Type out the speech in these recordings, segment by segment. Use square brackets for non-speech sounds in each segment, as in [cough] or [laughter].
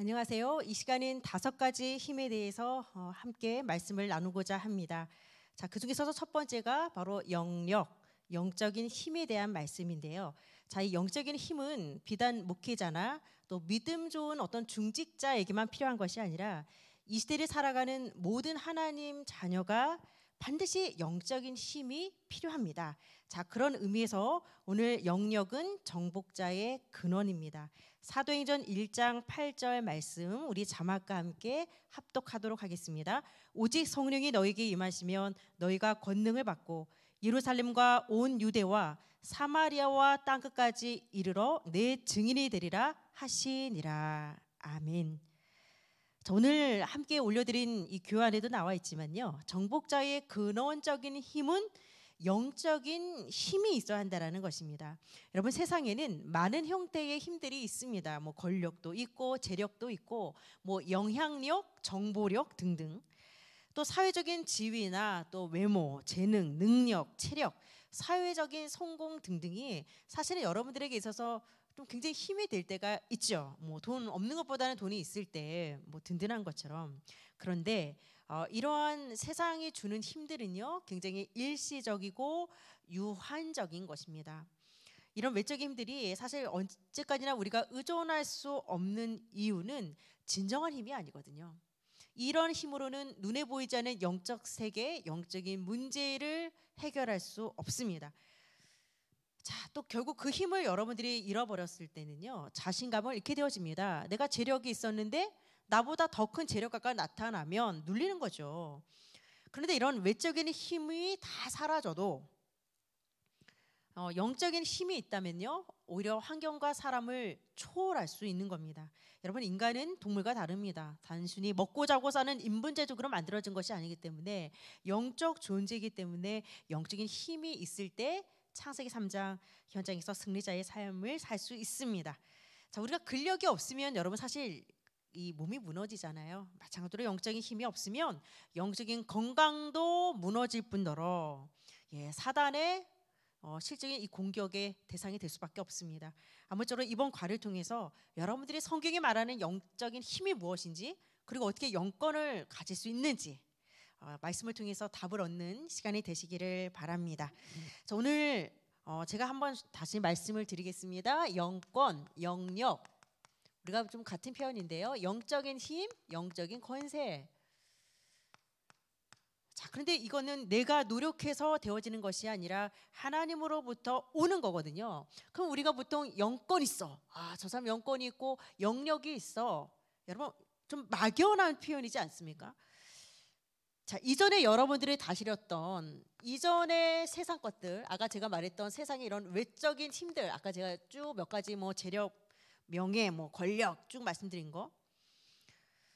안녕하세요. 이 시간은 다섯 가지 힘에 대해서 어, 함께 말씀을 나누고자 합니다. 자, 그중에서첫 번째가 바로 영력, 영적인 힘에 대한 말씀인데요. 자, 이 영적인 힘은 비단 목회자나 또 믿음 좋은 어떤 중직자에게만 필요한 것이 아니라 이 시대를 살아가는 모든 하나님 자녀가 반드시 영적인 힘이 필요합니다. 자, 그런 의미에서 오늘 영역은 정복자의 근원입니다. 사도행전 1장 8절 말씀 우리 자막과 함께 합독하도록 하겠습니다. 오직 성령이 너에게 희 임하시면 너희가 권능을 받고 예루살렘과 온 유대와 사마리아와 땅 끝까지 이르러 내 증인이 되리라 하시니라. 아멘. 오늘 함께 올려드린 이 교안에도 나와 있지만요. 정복자의 근원적인 힘은 영적인 힘이 있어야 한다는 것입니다. 여러분 세상에는 많은 형태의 힘들이 있습니다. 뭐 권력도 있고 재력도 있고 뭐 영향력, 정보력 등등. 또 사회적인 지위나 또 외모, 재능, 능력, 체력, 사회적인 성공 등등이 사실은 여러분들에게 있어서 좀 굉장히 힘이 될 때가 있죠. 뭐돈 없는 것보다는 돈이 있을 때뭐 든든한 것처럼. 그런데 어, 이러한 세상이 주는 힘들은요, 굉장히 일시적이고 유한적인 것입니다. 이런 외적인 힘들이 사실 언제까지나 우리가 의존할 수 없는 이유는 진정한 힘이 아니거든요. 이런 힘으로는 눈에 보이지 않는 영적 세계, 영적인 문제를 해결할 수 없습니다. 자, 또 결국 그 힘을 여러분들이 잃어버렸을 때는요. 자신감을 잃게 되어집니다. 내가 재력이 있었는데 나보다 더 큰 재력가가 나타나면 눌리는 거죠. 그런데 이런 외적인 힘이 다 사라져도 어, 영적인 힘이 있다면요 오히려 환경과 사람을 초월할 수 있는 겁니다. 여러분 인간은 동물과 다릅니다. 단순히 먹고 자고 사는 인분제적로 만들어진 것이 아니기 때문에 영적 존재이기 때문에 영적인 힘이 있을 때 창세기 3장 현장에서 승리자의 삶을 살 수 있습니다. 자, 우리가 근력이 없으면 여러분 사실 이 몸이 무너지잖아요. 마찬가지로 영적인 힘이 없으면 영적인 건강도 무너질 뿐더러 예, 사단의 어, 실적인 이 공격의 대상이 될 수밖에 없습니다. 아무쪼록 이번 과를 통해서 여러분들이 성경이 말하는 영적인 힘이 무엇인지 그리고 어떻게 영권을 가질 수 있는지 어, 말씀을 통해서 답을 얻는 시간이 되시기를 바랍니다. 음. 자, 오늘 어, 제가 한번 다시 말씀을 드리겠습니다. 영권, 영역 우리가 좀 같은 표현인데요. 영적인 힘, 영적인 권세. 자, 그런데 이거는 내가 노력해서 되어지는 것이 아니라 하나님으로부터 오는 거거든요. 그럼 우리가 보통 영권 있어. 아, 저 사람 영권이 있고 영역이 있어. 여러분 좀 막연한 표현이지 않습니까? 자, 이전에 여러분들이 다스렸던 이전의 세상 것들, 아까 제가 말했던 세상의 이런 외적인 힘들, 아까 제가 쭉 몇 가지 뭐 재력, 명예, 뭐 권력 쭉 말씀드린 거.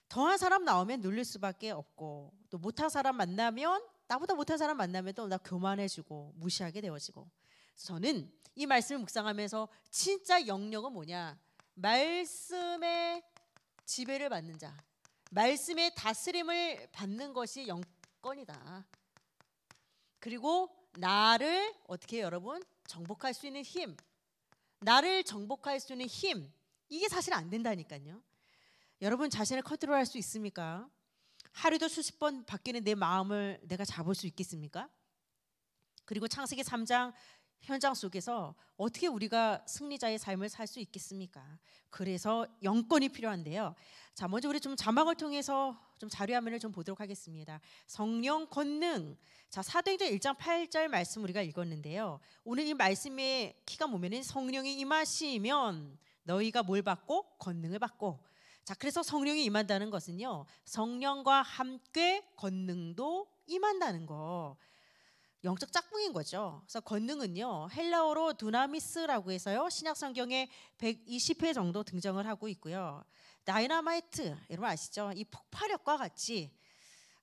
더한 사람 나오면 눌릴 수밖에 없고 또 못한 사람 만나면 나보다 못한 사람 만나면 또 나 교만해지고 무시하게 되어지고. 저는 이 말씀을 묵상하면서 진짜 영역은 뭐냐? 말씀의 지배를 받는 자, 말씀의 다스림을 받는 것이 영권이다. 그리고 나를 어떻게 해요, 여러분 정복할 수 있는 힘, 나를 정복할 수 있는 힘 이게 사실 안 된다니까요. 여러분 자신을 컨트롤할 수 있습니까? 하루도 수십 번 바뀌는 내 마음을 내가 잡을 수 있겠습니까? 그리고 창세기 3장 현장 속에서 어떻게 우리가 승리자의 삶을 살 수 있겠습니까? 그래서 영권이 필요한데요. 자, 먼저 우리 좀 자막을 통해서 좀 자료 화면을 좀 보도록 하겠습니다. 성령 권능. 자, 사도행전 1장 8절 말씀 우리가 읽었는데요. 오늘 이 말씀의 키가 보면은 성령이 임하시면 너희가 뭘 받고 권능을 받고 자, 그래서 성령이 임한다는 것은요. 성령과 함께 권능도 임한다는 거. 영적 짝꿍인 거죠. 그래서 권능은요 헬라어로 두나미스라고 해서요 신약 성경에 120회 정도 등장을 하고 있고요. 다이나마이트 여러분 아시죠? 이 폭발력과 같이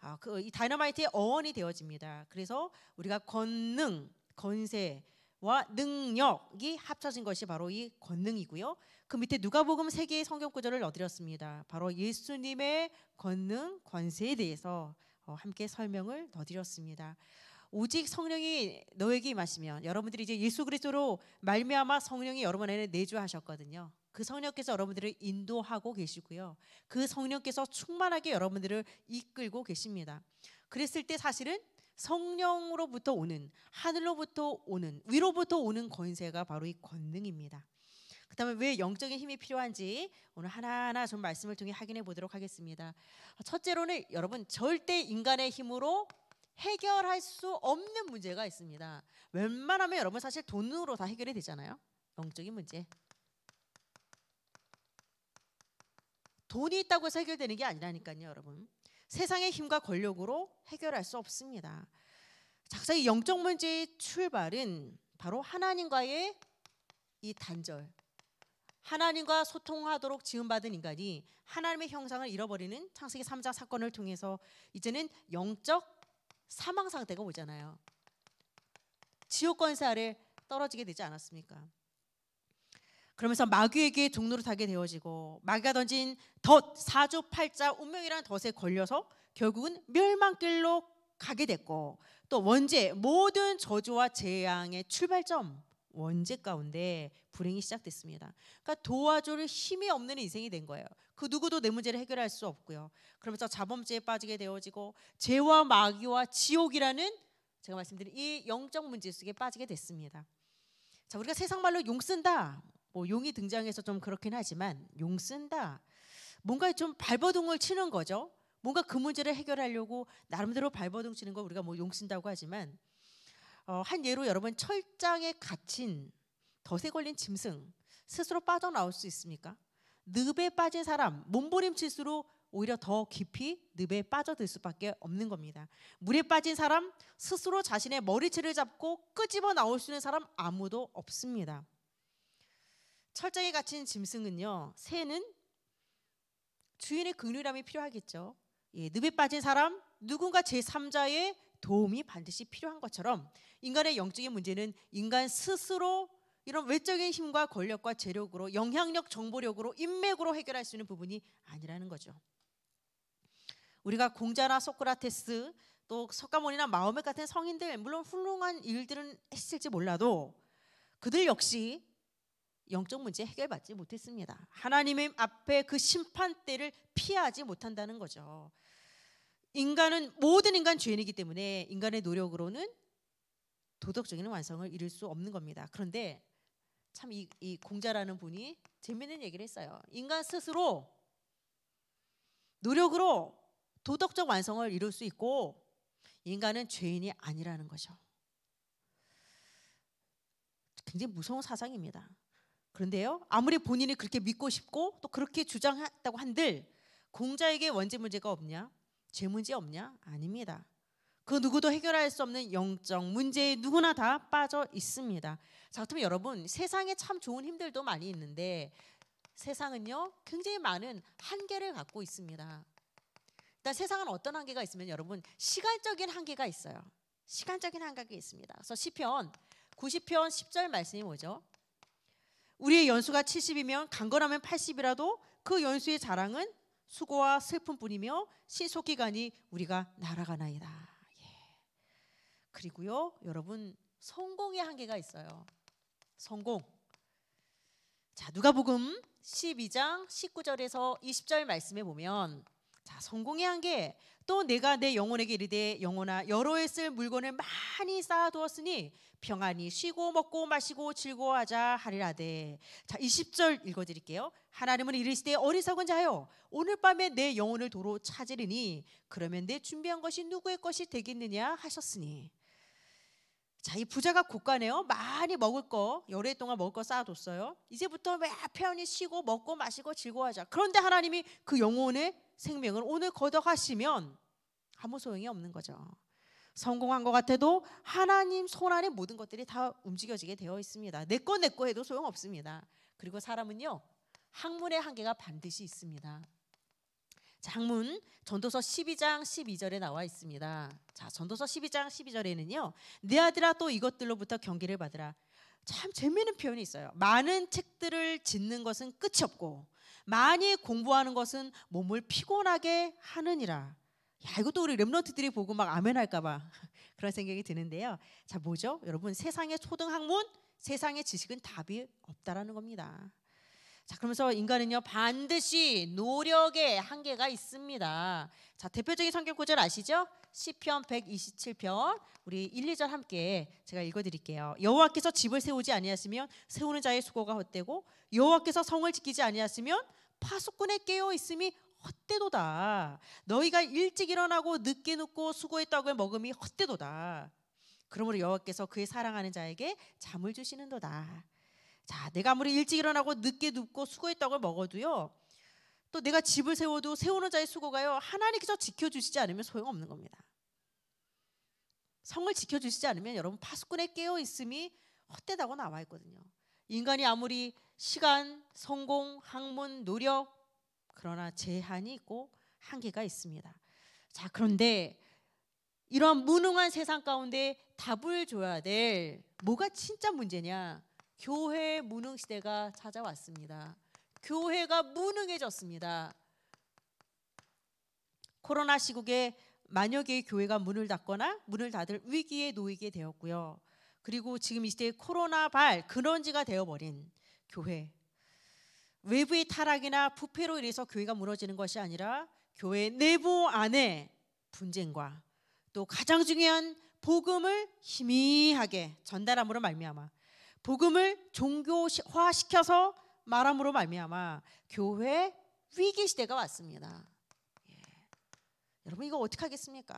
아, 그, 이 다이나마이트의 어원이 되어집니다. 그래서 우리가 권능, 권세와 능력이 합쳐진 것이 바로 이 권능이고요. 그 밑에 누가복음 세 개의 성경 구절을 넣어드렸습니다. 바로 예수님의 권능, 권세에 대해서 어, 함께 설명을 넣어드렸습니다. 오직 성령이 너에게 임하시면 여러분들이 이제 예수 그리스도로 말미암아 성령이 여러분 안에 내주하셨거든요. 그 성령께서 여러분들을 인도하고 계시고요. 그 성령께서 충만하게 여러분들을 이끌고 계십니다. 그랬을 때 사실은 성령으로부터 오는 하늘로부터 오는 위로부터 오는 권세가 바로 이 권능입니다. 그다음에 왜 영적인 힘이 필요한지 오늘 하나하나 좀 말씀을 통해 확인해 보도록 하겠습니다. 첫째로는 여러분 절대 인간의 힘으로 해결할 수 없는 문제가 있습니다. 웬만하면 여러분 사실 돈으로 다 해결이 되잖아요. 영적인 문제. 돈이 있다고 해서 해결되는 게 아니라니까요, 여러분. 세상의 힘과 권력으로 해결할 수 없습니다. 작사 영적 문제의 출발은 바로 하나님과의 이 단절. 하나님과 소통하도록 지음받은 인간이 하나님의 형상을 잃어버리는 창세기 3장 사건을 통해서 이제는 영적 사망 상태가 오잖아요. 지옥 권세 아래 떨어지게 되지 않았습니까? 그러면서 마귀에게 종로를 타게 되어지고 마귀가 던진 덫 사주팔자 운명이라는 덫에 걸려서 결국은 멸망길로 가게 됐고 또 원죄 모든 저주와 재앙의 출발점 원죄 가운데 불행이 시작됐습니다. 그러니까 도와줄 힘이 없는 인생이 된 거예요. 그 누구도 내 문제를 해결할 수 없고요. 그러면서 자범죄에 빠지게 되어지고 죄와 마귀와 지옥이라는 제가 말씀드린 이 영적 문제 속에 빠지게 됐습니다. 자, 우리가 세상 말로 용 쓴다. 뭐 용이 등장해서 좀 그렇긴 하지만 용 쓴다. 뭔가 좀 발버둥을 치는 거죠. 뭔가 그 문제를 해결하려고 나름대로 발버둥 치는 걸 우리가 뭐용 쓴다고 하지만 어, 한 예로 여러분 철장에 갇힌 덫에 걸린 짐승 스스로 빠져나올 수 있습니까? 늪에 빠진 사람 몸부림칠수록 오히려 더 깊이 늪에 빠져들 수밖에 없는 겁니다. 물에 빠진 사람 스스로 자신의 머리채를 잡고 끄집어 나올 수 있는 사람 아무도 없습니다. 철장에 갇힌 짐승은요. 새는 주인의 긍휼함이 필요하겠죠. 예, 늪에 빠진 사람 누군가 제3자의 도움이 반드시 필요한 것처럼 인간의 영적인 문제는 인간 스스로 이런 외적인 힘과 권력과 재력으로 영향력, 정보력으로 인맥으로 해결할 수 있는 부분이 아니라는 거죠. 우리가 공자나 소크라테스 또 석가모니나 마음의 같은 성인들 물론 훌륭한 일들은 했을지 몰라도 그들 역시 영적 문제 해결받지 못했습니다. 하나님 앞에 그 심판대를 피하지 못한다는 거죠. 인간은 모든 인간 죄인이기 때문에 인간의 노력으로는 도덕적인 완성을 이룰 수 없는 겁니다. 그런데 참이 이 공자라는 분이 재미있는 얘기를 했어요. 인간 스스로 노력으로 도덕적 완성을 이룰 수 있고 인간은 죄인이 아니라는 거죠. 굉장히 무서운 사상입니다. 그런데요, 아무리 본인이 그렇게 믿고 싶고 또 그렇게 주장했다고 한들 공자에게 원죄 문제가 없냐? 제 문제 없냐? 아닙니다. 그 누구도 해결할 수 없는 영적 문제에 누구나 다 빠져 있습니다. 자, 그러면 여러분 세상에 참 좋은 힘들도 많이 있는데 세상은요 굉장히 많은 한계를 갖고 있습니다. 일단 세상은 어떤 한계가 있으면 여러분 시간적인 한계가 있어요. 시간적인 한계가 있습니다. 그래서 시편 90편 10절 말씀이 뭐죠? 우리의 연수가 70이면 강건하면 80이라도 그 연수의 자랑은 수고와 슬픔뿐이며 신속 기간이 우리가 날아가나이다. 예. 그리고요, 여러분 성공의 한계가 있어요. 성공. 자, 누가복음 12장 19절에서 20절 말씀에 보면 자, 성공의 한계. 또 내가 내 영혼에게 이르되 영혼아 여러 해 쓸 물건을 많이 쌓아두었으니 평안히 쉬고 먹고 마시고 즐거워하자 하리라되. 자, 20절 읽어 드릴게요. 하나님은 이르시되 어리석은 자여 오늘 밤에 내 영혼을 도로 찾으리니 그러면 내 준비한 것이 누구의 것이 되겠느냐 하셨으니 자, 이 부자가 고가네요. 많이 먹을 거, 열흘 동안 먹을 거 쌓아뒀어요. 이제부터 왜 편히 쉬고 먹고 마시고 즐거워하자. 그런데 하나님이 그 영혼에 생명을 오늘 거둬가시면 아무 소용이 없는 거죠. 성공한 것 같아도 하나님 손 안에 모든 것들이 다 움직여지게 되어 있습니다. 내거내거 해도 소용 없습니다. 그리고 사람은요 학문의 한계가 반드시 있습니다. 자, 학문 전도서 12장 12절에 나와 있습니다. 자, 전도서 12장 12절에는요. 내 아들아 또 이것들로부터 경계를 받으라. 참 재미있는 표현이 있어요. 많은 책들을 짓는 것은 끝이 없고 많이 공부하는 것은 몸을 피곤하게 하느니라. 야, 이것도 우리 렘너트들이 보고 막 아멘할까봐 [laughs] 그런 생각이 드는데요. 자, 뭐죠? 여러분, 세상의 초등학문, 세상의 지식은 답이 없다라는 겁니다. 자, 그러면서 인간은요, 반드시 노력의 한계가 있습니다. 자, 대표적인 성경 구절 아시죠? 시편 127편 우리 1, 2절 함께 제가 읽어 드릴게요. 여호와께서 집을 세우지 아니하시면 세우는 자의 수고가 헛되고 여호와께서 성을 지키지 아니하시면 파수꾼의 깨어 있음이 헛되도다. 너희가 일찍 일어나고 늦게 눕고 수고의 떡을 먹음이 헛되도다. 그러므로 여호와께서 그의 사랑하는 자에게 잠을 주시는도다. 자, 내가 아무리 일찍 일어나고 늦게 눕고 수고했다고 먹어도요. 또 내가 집을 세워도 세우는 자의 수고가요. 하나님께서 지켜주시지 않으면 소용없는 겁니다. 성을 지켜주시지 않으면 여러분 파수꾼에 깨어 있음이 헛되다고 나와 있거든요. 인간이 아무리 시간, 성공, 학문, 노력 그러나 제한이 있고 한계가 있습니다. 자, 그런데 이러한 무능한 세상 가운데 답을 줘야 될 뭐가 진짜 문제냐? 교회 무능 시대가 찾아왔습니다. 교회가 무능해졌습니다. 코로나 시국에 만여 개 교회가 문을 닫거나 문을 닫을 위기에 놓이게 되었고요. 그리고 지금 이 시대에 코로나 발 근원지가 되어버린 교회. 외부의 타락이나 부패로 인해서 교회가 무너지는 것이 아니라 교회 내부 안에 분쟁과 또 가장 중요한 복음을 희미하게 전달함으로 말미암아 복음을 종교화시켜서 말함으로 말미암아 교회 위기 시대가 왔습니다. 예. 여러분 이거 어떻게 하겠습니까?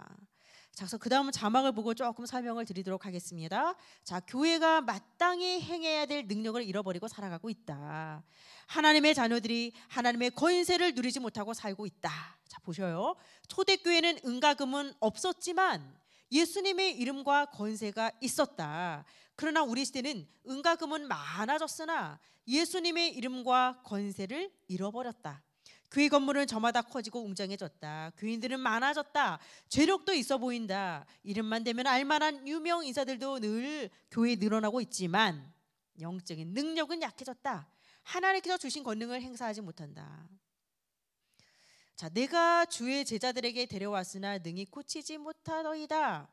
자, 그래서 그 다음은 자막을 보고 조금 설명을 드리도록 하겠습니다. 자, 교회가 마땅히 행해야 될 능력을 잃어버리고 살아가고 있다. 하나님의 자녀들이 하나님의 권세를 누리지 못하고 살고 있다. 자, 보셔요. 초대교회는 은가금은 없었지만 예수님의 이름과 권세가 있었다. 그러나 우리 시대는 은과 금은 많아졌으나 예수님의 이름과 권세를 잃어버렸다. 교회 건물은 저마다 커지고 웅장해졌다. 교인들은 많아졌다. 죄력도 있어 보인다. 이름만 되면 알만한 유명 인사들도 늘 교회에 늘어나고 있지만 영적인 능력은 약해졌다. 하나님께서 주신 권능을 행사하지 못한다. 자, 내가 주의 제자들에게 데려왔으나 능히 고치지 못하더이다.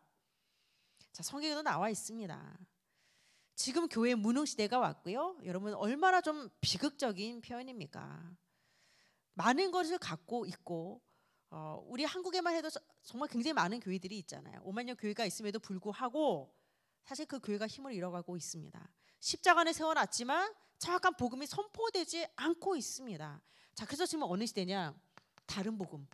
자, 성경에도 나와 있습니다. 지금 교회 무능 시대가 왔고요. 여러분 얼마나 좀 비극적인 표현입니까? 많은 것을 갖고 있고 어, 우리 한국에만 해도 정말 굉장히 많은 교회들이 있잖아요. 5만여 교회가 있음에도 불구하고 사실 그 교회가 힘을 잃어가고 있습니다. 십자가를 세워놨지만 정확한 복음이 선포되지 않고 있습니다. 자, 그래서 지금 어느 시대냐? 다른 복음.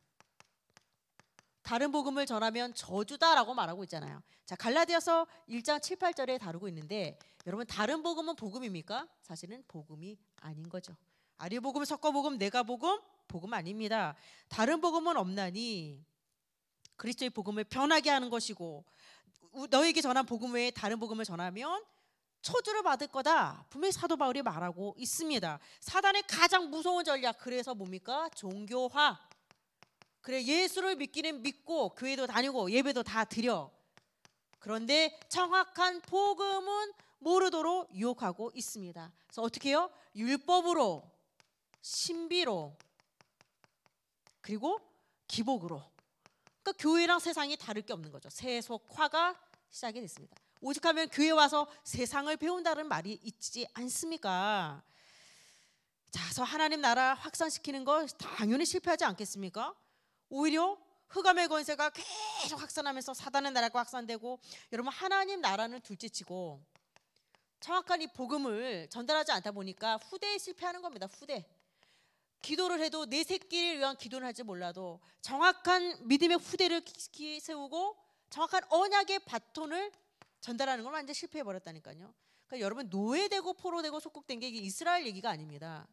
다른 복음을 전하면 저주다라고 말하고 있잖아요. 자, 갈라디아서 1장 7, 8절에 다루고 있는데 여러분 다른 복음은 복음입니까? 사실은 복음이 아닌 거죠. 아리 복음, 석거 복음, 내가 복음 복음 아닙니다. 다른 복음은 없나니 그리스도의 복음을 변하게 하는 것이고 너에게 전한 복음 외에 다른 복음을 전하면 초주를 받을 거다. 분명히 사도 바울이 말하고 있습니다. 사단의 가장 무서운 전략 그래서 뭡니까? 종교화. 그래 예수를 믿기는 믿고 교회도 다니고 예배도 다 드려. 그런데 정확한 복음은 모르도록 유혹하고 있습니다. 그래서 어떻게 해요? 율법으로, 신비로, 그리고 기복으로. 그러니까 교회랑 세상이 다를 게 없는 거죠. 세속화가 시작이 됐습니다. 오직하면 교회 와서 세상을 배운다는 말이 있지 않습니까? 자, 서 하나님 나라 확산시키는 거 당연히 실패하지 않겠습니까? 오히려 흑암의 권세가 계속 확산하면서 사단의 나라가 확산되고 여러분 하나님 나라는 둘째치고 정확한 이 복음을 전달하지 않다 보니까 후대에 실패하는 겁니다. 후대. 기도를 해도 내 새끼를 위한 기도를 할지 몰라도 정확한 믿음의 후대를 세우고 정확한 언약의 바톤을 전달하는 건 완전 실패해 버렸다니까요. 그러니까 여러분 노예되고 포로되고 속국된 게 이스라엘 얘기가 아닙니다.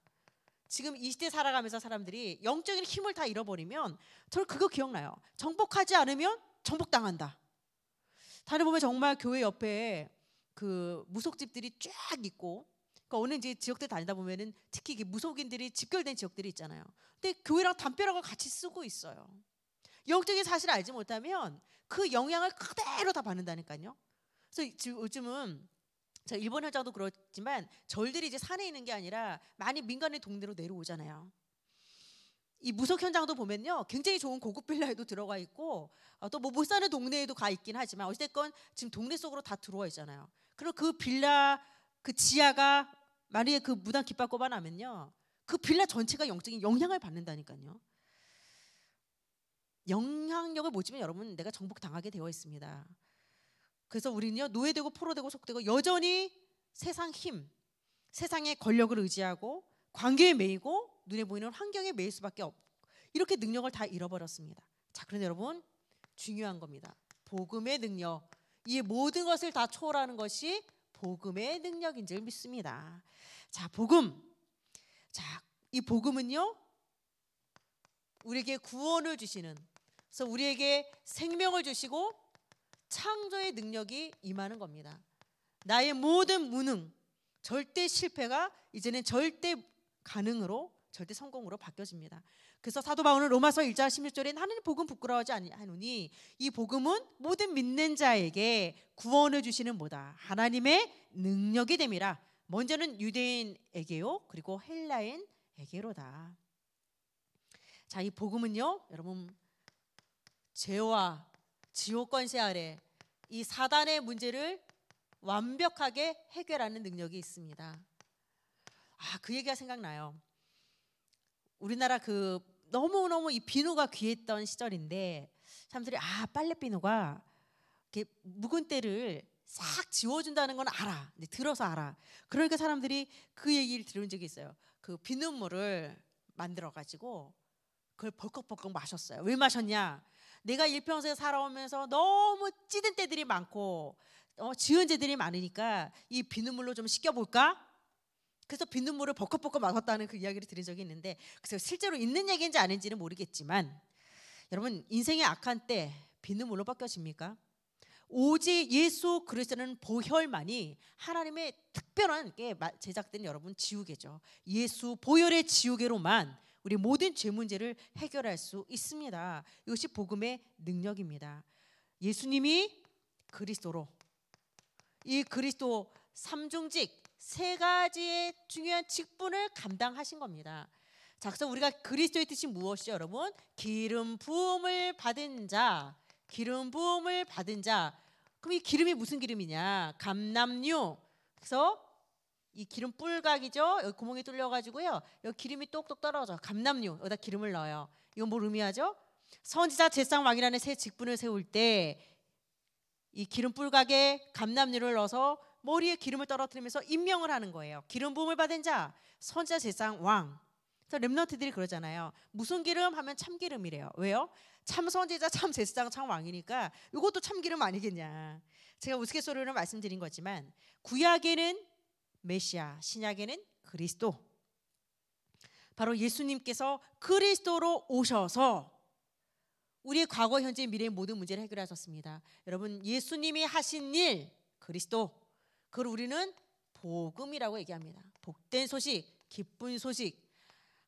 지금 이 시대 살아가면서 사람들이 영적인 힘을 다 잃어버리면 저는 그거 기억나요. 정복하지 않으면 정복당한다. 다른 보면 정말 교회 옆에 그 무속집들이 쫙 있고 그러니까 어느 이제 지역들 다니다 보면은 특히 이게 무속인들이 집결된 지역들이 있잖아요. 근데 교회랑 담벼락을 같이 쓰고 있어요. 영적인 사실을 알지 못하면 그 영향을 그대로 다 받는다니까요. 그래서 지금 요즘은 저 일본 현장도 그렇지만 절들이 이제 산에 있는 게 아니라 많이 민간의 동네로 내려오잖아요. 이 무속 현장도 보면요, 굉장히 좋은 고급 빌라에도 들어가 있고 어, 또뭐못 사는 동네에도 가 있긴 하지만 어쨌건 지금 동네 속으로 다 들어와 있잖아요. 그리고 그 빌라 그 지하가 마리의 그 무당 깃발 꼽아나면요. 그 빌라 전체가 영적인 영향을 받는다니까요. 영향력을 못 주면 여러분 내가 정복당하게 되어 있습니다. 그래서 우리는요 노예되고 포로되고 속되고 여전히 세상 힘, 세상의 권력을 의지하고 관계에 매이고 눈에 보이는 환경에 매일 수밖에 없고 이렇게 능력을 다 잃어버렸습니다. 자, 그런데 여러분 중요한 겁니다. 복음의 능력, 이 모든 것을 다 초월하는 것이 복음의 능력인 줄 믿습니다. 자, 복음. 자, 이 복음은요. 우리에게 구원을 주시는 그래서 우리에게 생명을 주시고 창조의 능력이 임하는 겁니다. 나의 모든 무능, 절대 실패가 이제는 절대 가능으로 절대 성공으로 바뀌어집니다. 그래서 사도 바울은 로마서 1장 16절에 하나님 복음 부끄러워하지 않으니 이 복음은 모든 믿는 자에게 구원을 주시는 뭐다 하나님의 능력이 됨이라 먼저는 유대인에게요 그리고 헬라인에게로다 자 이 복음은요 여러분 죄와 지옥 권세 아래 이 사단의 문제를 완벽하게 해결하는 능력이 있습니다. 아, 그 얘기가 생각나요. 우리나라 그 너무 너무 이 비누가 귀했던 시절인데 사람들이 아 빨래 비누가 이렇게 묵은 때를 싹 지워준다는 건 알아. 근데 들어서 알아. 그러니까 사람들이 그 얘기를 들은 적이 있어요. 그 비눗물을 만들어 가지고 그걸 벌컥벌컥 마셨어요. 왜 마셨냐? 내가 일평생 살아오면서 너무 찌든 때들이 많고 어, 지은 죄들이 많으니까 이 비눗물로 좀 씻겨볼까? 그래서 빗눈물을 벅컥벅컥 막았다는 그 이야기를 들은 적이 있는데 그래서 실제로 있는 얘기인지 아닌지는 모르겠지만 여러분 인생의 악한 때 빗눈물로 바뀌어집니까? 오직 예수 그리스도는 보혈만이 하나님의 특별한 게 제작된 여러분 지우개죠. 예수 보혈의 지우개로만 우리 모든 죄 문제를 해결할 수 있습니다. 이것이 복음의 능력입니다. 예수님이 그리스도로 이 그리스도 삼중직 세 가지의 중요한 직분을 감당하신 겁니다. 자, 그래서 우리가 그리스도의 뜻이 무엇이죠, 여러분? 기름 부음을 받은 자, 기름 부음을 받은 자. 그럼 이 기름이 무슨 기름이냐? 감남류. 그래서 이 기름 뿔각이죠. 여기 구멍이 뚫려 가지고요. 여기 기름이 똑똑 떨어져. 감남류. 여기다 기름을 넣어요. 이건 뭘 의미하죠? 선지자 제상 왕이라는 새 직분을 세울 때 이 기름 뿔각에 감남류를 넣어서 머리에 기름을 떨어뜨리면서 임명을 하는 거예요. 기름 부음을 받은 자, 선자 제상 왕. 그래서 렘너트들이 그러잖아요. 무슨 기름 하면 참기름이래요. 왜요? 참 선지자, 참 제사장, 참 왕이니까 이것도 참기름 아니겠냐. 제가 우스갯소리로 말씀드린 거지만 구약에는 메시아, 신약에는 그리스도. 바로 예수님께서 그리스도로 오셔서 우리의 과거, 현재, 미래의 모든 문제를 해결하셨습니다. 여러분, 예수님이 하신 일, 그리스도 그걸 우리는 복음이라고 얘기합니다. 복된 소식, 기쁜 소식.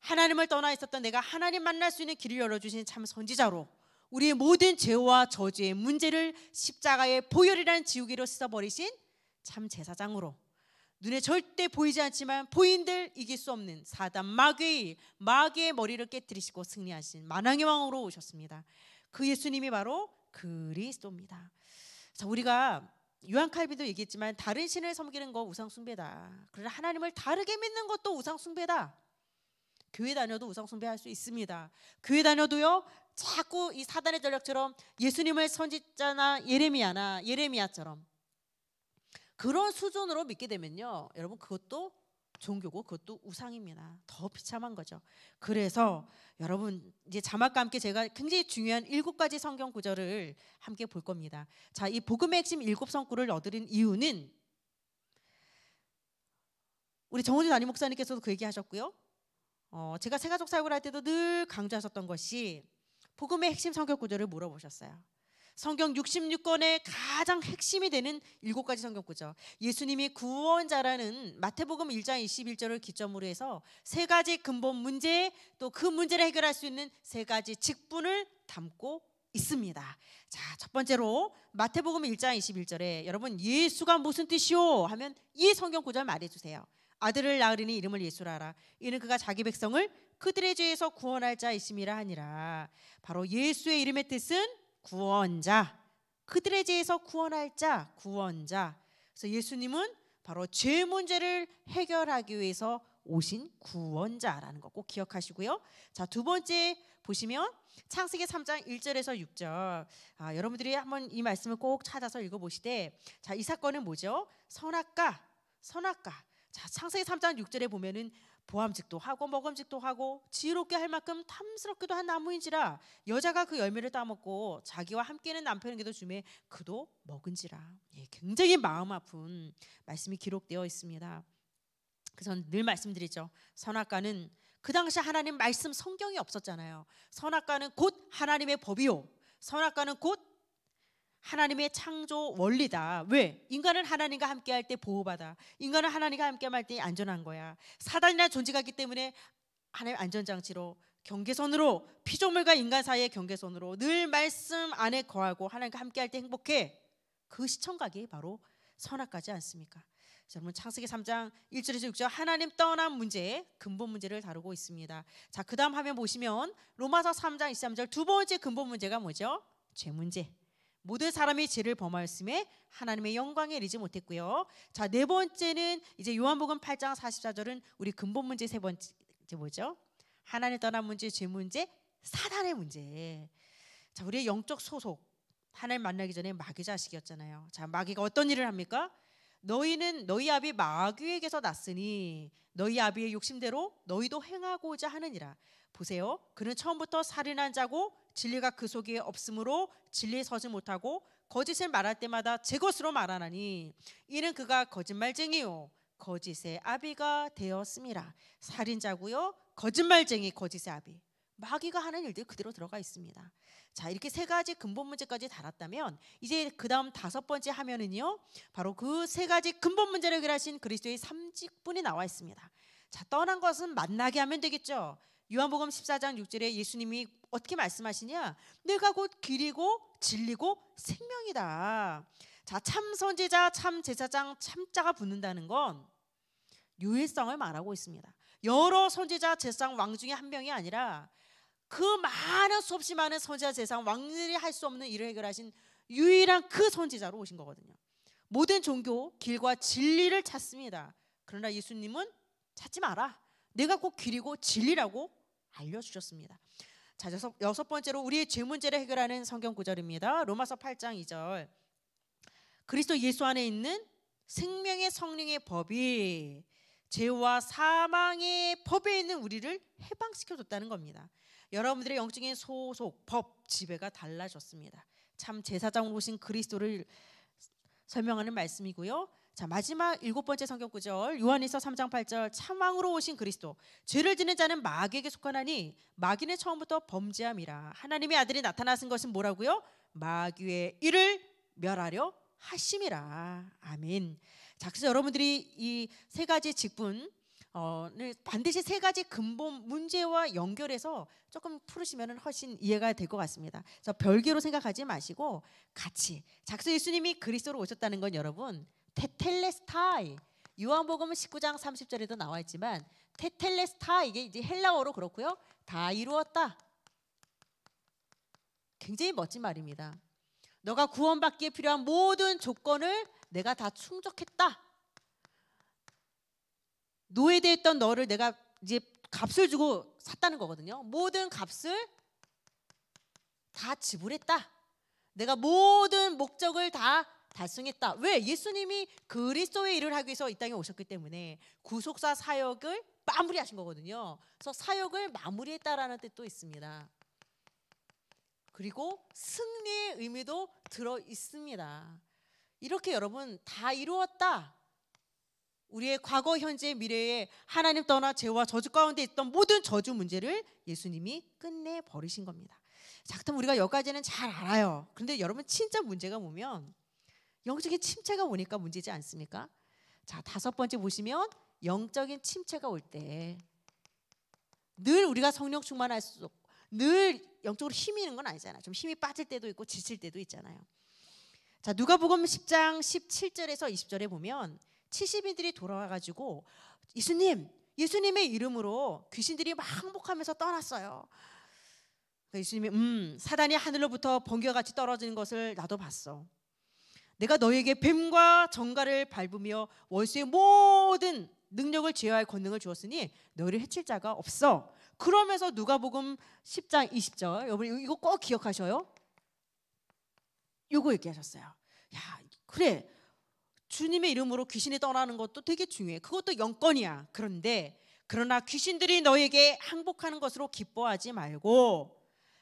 하나님을 떠나 있었던 내가 하나님 만날 수 있는 길을 열어주신 참 선지자로 우리의 모든 죄와 저주의 문제를 십자가의 보혈이라는 지우개로 씻어버리신 참 제사장으로 눈에 절대 보이지 않지만 보인들 이길 수 없는 사단 마귀 마귀의 머리를 깨뜨리시고 승리하신 만왕의 왕으로 오셨습니다. 그 예수님이 바로 그리스도입니다. 자 우리가 유한칼비도 얘기했지만 다른 신을 섬기는 거 우상 숭배다. 그러나 하나님을 다르게 믿는 것도 우상 숭배다. 교회 다녀도 우상 숭배할 수 있습니다. 교회 다녀도요. 자꾸 이 사단의 전략처럼 예수님을 선지자나 예레미야나 예레미야처럼 그런 수준으로 믿게 되면요. 여러분 그것도 종교고 그것도 우상입니다. 더 비참한 거죠. 그래서 여러분 이제 자막과 함께 제가 굉장히 중요한 일곱 가지 성경 구절을 함께 볼 겁니다. 자, 이 복음의 핵심 일곱 성구를 얻으린 이유는 우리 정원주 단임 목사님께서도 그 얘기하셨고요. 어, 제가 새가족 사역을 할 때도 늘 강조하셨던 것이 복음의 핵심 성경 구절을 물어보셨어요. 성경 66권의 가장 핵심이 되는 일곱 가지 성경 구절. 예수님이 구원자라는 마태복음 1장 21절을 기점으로 해서 세 가지 근본 문제 또 그 문제를 해결할 수 있는 세 가지 직분을 담고 있습니다. 자, 첫 번째로 마태복음 1장 21절에 여러분 예수가 무슨 뜻이오 하면 이 성경 구절 말해 주세요. 아들을 낳으리니 이름을 예수라라. 이는 그가 자기 백성을 그들의 죄에서 구원할 자이심이라 하니라. 바로 예수의 이름의 뜻은 구원자 그들의 죄에서 구원할 자 구원자 그래서 예수님은 바로 죄 문제를 해결하기 위해서 오신 구원자라는 거 꼭 기억하시고요. 자, 두 번째 보시면 창세기 3장 1절에서 6절. 아, 여러분들이 한번 이 말씀을 꼭 찾아서 읽어 보시되 자, 이 사건은 뭐죠? 선악과 선악과. 자, 창세기 3장 6절에 보면은 보암직도 하고 먹음직도 하고 지혜롭게 할 만큼 탐스럽기도 한 나무인지라 여자가 그 열매를 따먹고 자기와 함께는 있 남편에게도 주매 그도 먹은지라 예, 굉장히 마음 아픈 말씀이 기록되어 있습니다. 그래서 늘 말씀드리죠. 선악과는 그 당시 하나님 말씀 성경이 없었잖아요. 선악과는 곧 하나님의 법이요. 선악과는 곧 하나님의 창조 원리다. 왜? 인간은 하나님과 함께할 때 보호받아. 인간은 하나님과 함께할 때 안전한 거야. 사단이나 존재가 기 때문에 하나님 안전장치로 경계선으로 피조물과 인간 사이의 경계선으로 늘 말씀 안에 거하고 하나님과 함께할 때 행복해. 그 시청각이 바로 선악가지 않습니까? 자, 여러분 창세기 3장 1절에서 6절 하나님 떠난 문제 근본 문제를 다루고 있습니다. 자 그다음 화면 보시면 로마서 3장 23절 두 번째 근본 문제가 뭐죠? 죄 문제. 모든 사람이 죄를 범하였음에 하나님의 영광에 이르지 못했고요. 자, 네 번째는 이제 요한복음 8장 44절은 우리 근본 문제 세 번째 뭐죠? 하나님 떠난 문제, 죄 문제, 사단의 문제. 자, 우리의 영적 소속 하나님 만나기 전에 마귀 자식이었잖아요. 자, 마귀가 어떤 일을 합니까? 너희는 너희 아비 마귀에게서 났으니 너희 아비의 욕심대로 너희도 행하고자 하느니라. 보세요. 그는 처음부터 살인한 자고 진리가 그 속에 없으므로 진리에 서지 못하고 거짓을 말할 때마다 제 것으로 말하나니 이는 그가 거짓말쟁이요 거짓의 아비가 되었습니다. 살인자고요. 거짓말쟁이 거짓의 아비. 마귀가 하는 일들 그대로 들어가 있습니다. 자, 이렇게 세 가지 근본 문제까지 달았다면 이제 그다음 다섯 번째 하면은요. 바로 그 세 가지 근본 문제를 해결하신 그리스도의 삼직분이 나와 있습니다. 자, 떠난 것은 만나게 하면 되겠죠. 요한복음 14장 6절에 예수님이 어떻게 말씀하시냐? 내가 곧 길이고 진리고 생명이다. 자, 참 선지자, 참 제사장, 참자가 붙는다는 건 유일성을 말하고 있습니다. 여러 선지자 제사장 왕 중에 한 명이 아니라 그 많은 수없이 많은 선지자 세상 왕들이 할 수 없는 일을 해결하신 유일한 그 선지자로 오신 거거든요. 모든 종교 길과 진리를 찾습니다. 그러나 예수님은 찾지 마라. 내가 꼭 길이고 진리라고 알려주셨습니다. 자 여섯 번째로 우리의 죄 문제를 해결하는 성경 구절입니다. 로마서 8장 2절. 그리스도 예수 안에 있는 생명의 성령의 법이 죄와 사망의 법에 있는 우리를 해방시켜 줬다는 겁니다. 여러분들의 영적인 소속, 법, 지배가 달라졌습니다. 참 제사장으로 오신 그리스도를 설명하는 말씀이고요. 자 마지막 일곱 번째 성경 구절 요한일서 3장 8절 참왕으로 오신 그리스도 죄를 지는 자는 마귀에게 속하나니 마귀는 처음부터 범죄함이라 하나님의 아들이 나타나신 것은 뭐라고요? 마귀의 일을 멸하려 하심이라 아멘. 자 그래서 여러분들이 이 세 가지 직분 어, 네, 반드시 세 가지 근본 문제와 연결해서 조금 풀으시면 훨씬 이해가 될 것 같습니다. 그래서 별개로 생각하지 마시고 같이 작수 예수님이 그리스도로 오셨다는 건 여러분 테텔레스타이 요한복음 19장 30절에도 나와 있지만 테텔레스타 이게 이제 헬라어로 그렇고요. 다 이루었다. 굉장히 멋진 말입니다. 너가 구원받기에 필요한 모든 조건을 내가 다 충족했다. 노예되었던 너를 내가 이제 값을 주고 샀다는 거거든요. 모든 값을 다 지불했다. 내가 모든 목적을 다 달성했다. 왜? 예수님이 그리스도의 일을 하기 위해서 이 땅에 오셨기 때문에 구속사 사역을 마무리하신 거거든요. 그래서 사역을 마무리했다라는 뜻도 있습니다. 그리고 승리의 의미도 들어 있습니다. 이렇게 여러분 다 이루었다. 우리의 과거, 현재, 미래에 하나님 떠나 죄와 저주 가운데 있던 모든 저주 문제를 예수님이 끝내 버리신 겁니다. 자, 그럼 우리가 여기까지는 잘 알아요. 그런데 여러분 진짜 문제가 뭐면 영적인 침체가 오니까 문제지 않습니까? 자, 다섯 번째 보시면 영적인 침체가 올 때 늘 우리가 성령 충만할 수 없고 늘 영적으로 힘이 있는 건 아니잖아요. 좀 힘이 빠질 때도 있고 지칠 때도 있잖아요. 자, 누가복음 10장 17절에서 20절에 보면 70인들이 돌아와가지고 예수님, 예수님의 이름으로 귀신들이 막 항복하면서 떠났어요. 예수님이 음 사단이 하늘로부터 번개같이 떨어지는 것을 나도 봤어. 내가 너에게 뱀과 정갈을 밟으며 원수의 모든 능력을 제어할 권능을 주었으니 너를 해칠 자가 없어. 그러면서 누가복음 10장 20절 여러분 이거 꼭 기억하셔요. 요거 얘기하셨어요. 야 그래 주님의 이름으로 귀신이 떠나는 것도 되게 중요해. 그것도 영권이야. 그런데 그러나 귀신들이 너에게 항복하는 것으로 기뻐하지 말고